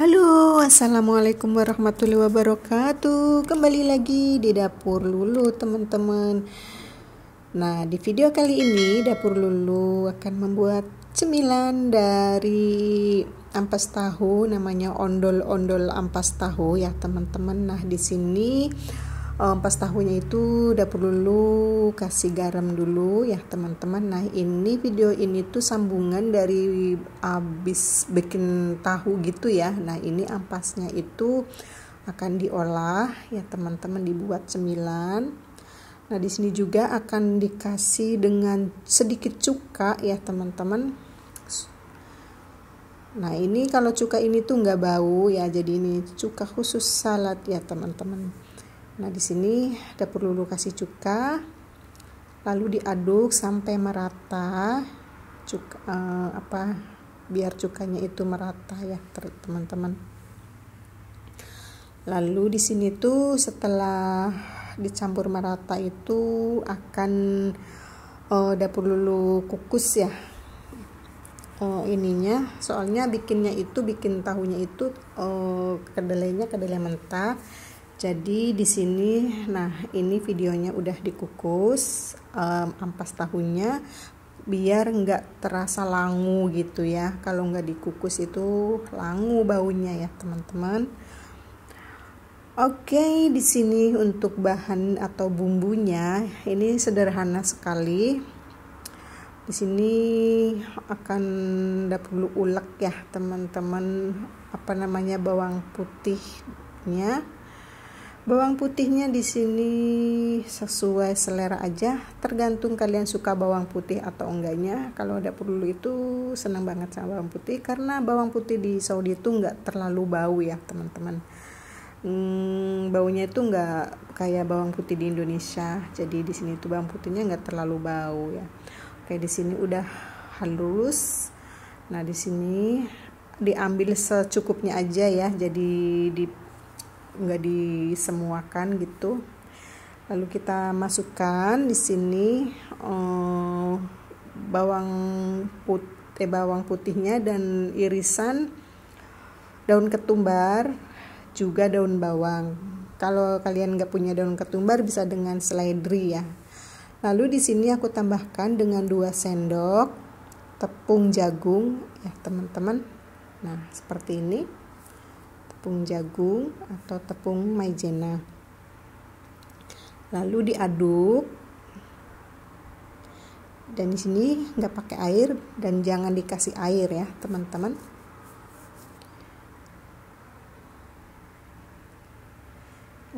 Halo, assalamualaikum warahmatullahi wabarakatuh. Kembali lagi di dapur Lulu, teman-teman. Nah, di video kali ini dapur Lulu akan membuat cemilan dari ampas tahu, namanya ondol-ondol ampas tahu ya, teman-teman. Nah, di sini um, pas tahunya itu udah perlu kasih garam dulu ya teman-teman nah ini video ini tuh sambungan dari abis bikin tahu gitu ya nah ini ampasnya itu akan diolah ya teman-teman dibuat cemilan nah di sini juga akan dikasih dengan sedikit cuka ya teman-teman Nah ini kalau cuka ini tuh nggak bau ya jadi ini cuka khusus salad ya teman-teman. Nah, di sini ada perlu kasih cuka. Lalu diaduk sampai merata. Cuka eh, apa biar cukanya itu merata ya, teman-teman. Lalu di sini tuh setelah dicampur merata itu akan eh, dapur lulu kukus ya Oh, ininya soalnya bikinnya itu bikin tahunya itu eh, kedelainya kedelai mentah jadi di sini, nah ini videonya udah dikukus um, ampas tahunya biar nggak terasa langu gitu ya. Kalau nggak dikukus itu langu baunya ya teman-teman. Oke, okay, di sini untuk bahan atau bumbunya ini sederhana sekali. Di sini akan perlu ulek ya teman-teman apa namanya bawang putihnya Bawang putihnya di sini sesuai selera aja, tergantung kalian suka bawang putih atau enggaknya. Kalau ada perlu itu senang banget sama bawang putih karena bawang putih di Saudi itu enggak terlalu bau ya teman-teman. Hmm, baunya itu enggak kayak bawang putih di Indonesia, jadi di sini tuh bawang putihnya enggak terlalu bau ya. Oke di sini udah halus. Nah di sini diambil secukupnya aja ya, jadi di nggak disemuakan gitu lalu kita masukkan di sini eh, bawang putih eh, bawang putihnya dan irisan daun ketumbar juga daun bawang kalau kalian nggak punya daun ketumbar bisa dengan seledri ya lalu di sini aku tambahkan dengan dua sendok tepung jagung ya teman-teman nah seperti ini tepung jagung atau tepung maizena. Lalu diaduk. Dan di sini nggak pakai air dan jangan dikasih air ya, teman-teman.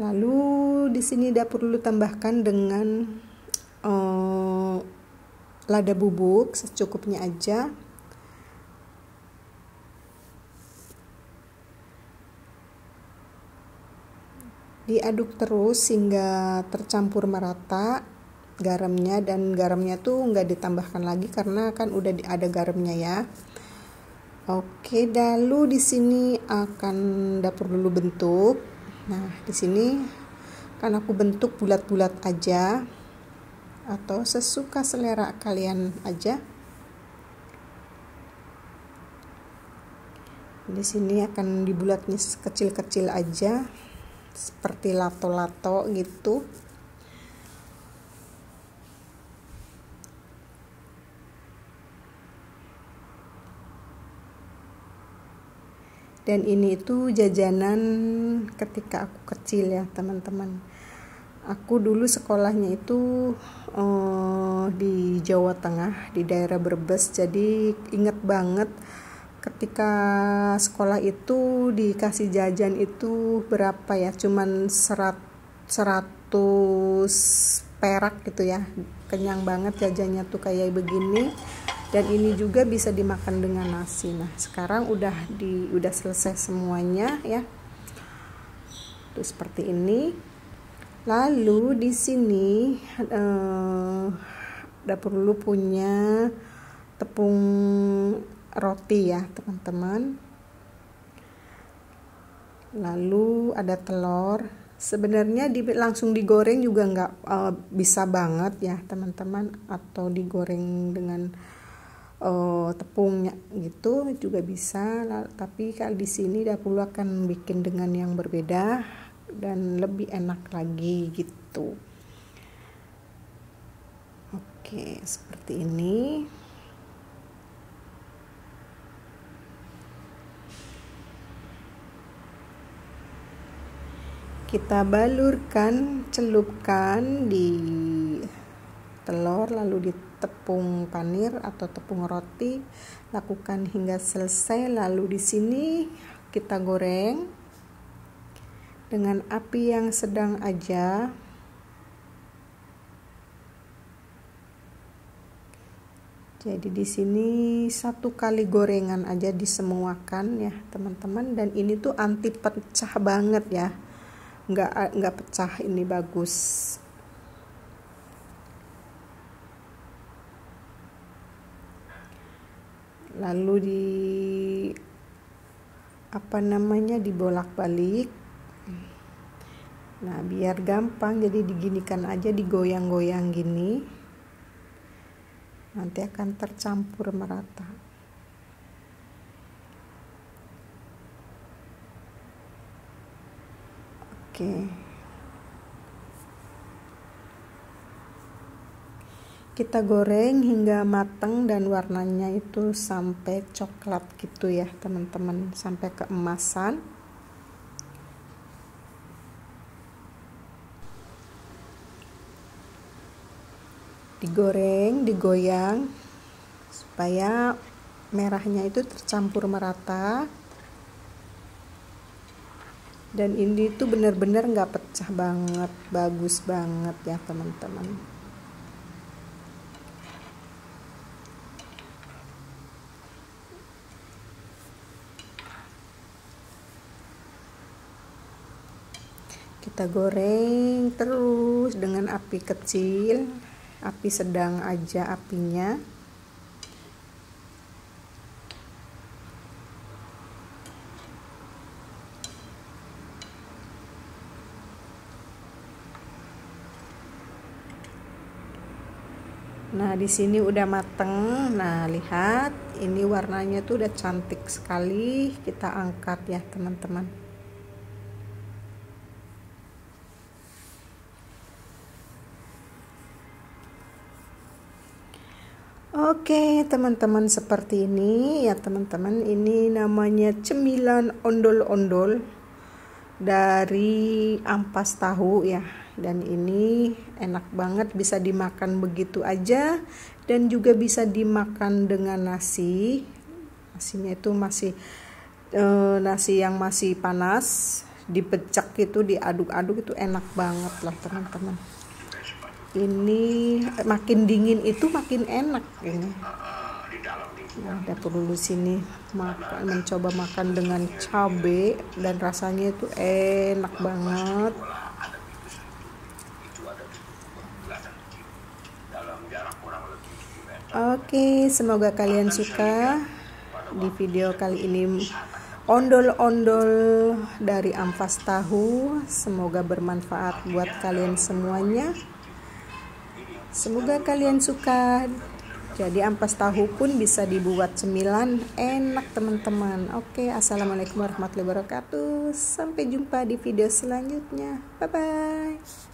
Lalu di sini dapur perlu tambahkan dengan uh, lada bubuk secukupnya aja diaduk terus hingga tercampur merata garamnya dan garamnya tuh nggak ditambahkan lagi karena kan udah ada garamnya ya. Oke, lalu di sini akan dapur dulu bentuk. Nah, di sini kan aku bentuk bulat-bulat aja atau sesuka selera kalian aja. Di sini akan dibulatnya kecil-kecil aja seperti lato-lato gitu dan ini itu jajanan ketika aku kecil ya teman-teman aku dulu sekolahnya itu uh, di Jawa Tengah di daerah Brebes jadi inget banget ketika sekolah itu dikasih jajan itu berapa ya cuman serat, 100 perak gitu ya kenyang banget jajannya tuh kayak begini dan ini juga bisa dimakan dengan nasi nah sekarang udah di udah selesai semuanya ya tuh seperti ini lalu di sini eh, dapur lu punya tepung roti ya teman-teman lalu ada telur sebenarnya di, langsung digoreng juga nggak e, bisa banget ya teman-teman atau digoreng dengan e, eh, tepungnya gitu juga bisa lalu, tapi kalau di sini dahulu akan bikin dengan yang berbeda dan lebih enak lagi gitu oke seperti ini kita balurkan celupkan di telur lalu di tepung panir atau tepung roti lakukan hingga selesai lalu di sini kita goreng dengan api yang sedang aja jadi di sini satu kali gorengan aja disemuakan ya teman-teman dan ini tuh anti pecah banget ya nggak nggak pecah ini bagus lalu di apa namanya dibolak-balik nah biar gampang jadi diginikan aja digoyang-goyang gini nanti akan tercampur merata Oke. Kita goreng hingga matang dan warnanya itu sampai coklat gitu ya, teman-teman, sampai keemasan. Digoreng, digoyang supaya merahnya itu tercampur merata dan ini tuh bener-bener nggak -bener pecah banget bagus banget ya teman-teman kita goreng terus dengan api kecil api sedang aja apinya Nah, di sini udah mateng. Nah, lihat ini warnanya tuh udah cantik sekali. Kita angkat ya, teman-teman. Oke, teman-teman seperti ini ya, teman-teman. Ini namanya cemilan ondol-ondol dari ampas tahu ya dan ini enak banget bisa dimakan begitu aja dan juga bisa dimakan dengan nasi nasinya itu masih e, nasi yang masih panas dipecak itu diaduk-aduk itu enak banget lah teman-teman ini makin dingin itu makin enak ini Nah, dapur dulu sini makan mencoba makan dengan cabe dan rasanya itu enak banget Oke, semoga kalian suka di video kali ini ondol-ondol dari ampas tahu. Semoga bermanfaat buat kalian semuanya. Semoga kalian suka jadi ampas tahu pun bisa dibuat cemilan enak teman-teman. Oke, assalamualaikum warahmatullahi wabarakatuh. Sampai jumpa di video selanjutnya. Bye bye.